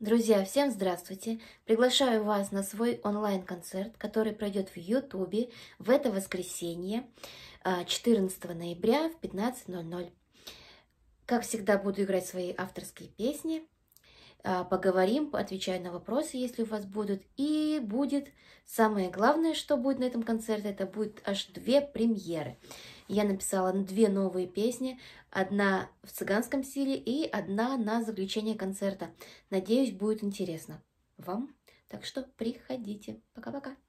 Друзья, всем здравствуйте! Приглашаю вас на свой онлайн-концерт, который пройдет в Ютубе в это воскресенье, 14 а, ноября в 15.00. Как всегда, буду играть свои авторские песни – а, поговорим, отвечая на вопросы, если у вас будут. И будет самое главное, что будет на этом концерте, это будет аж две премьеры. Я написала две новые песни, одна в цыганском стиле и одна на заключение концерта. Надеюсь, будет интересно вам. Так что приходите. Пока-пока.